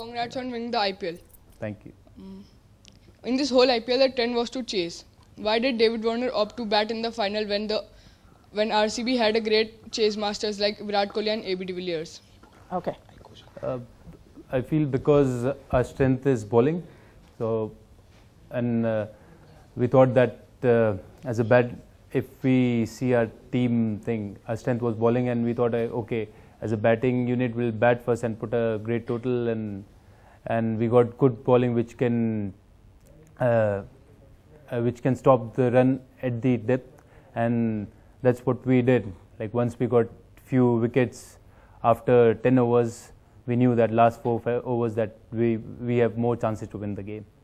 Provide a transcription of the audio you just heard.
Congrats on winning the IPL. Thank you. Mm. In this whole IPL, the trend was to chase. Why did David Warner opt to bat in the final when the when RCB had a great chase masters like Virat Kohli and AB de Villiers? Okay. Uh, I feel because our strength is bowling, so and uh, we thought that uh, as a bat, if we see our team thing, our strength was bowling, and we thought, uh, okay, as a batting unit we will bat first and put a great total and and we got good bowling which can uh, uh, which can stop the run at the depth and that's what we did like once we got few wickets after 10 overs we knew that last four five overs that we we have more chances to win the game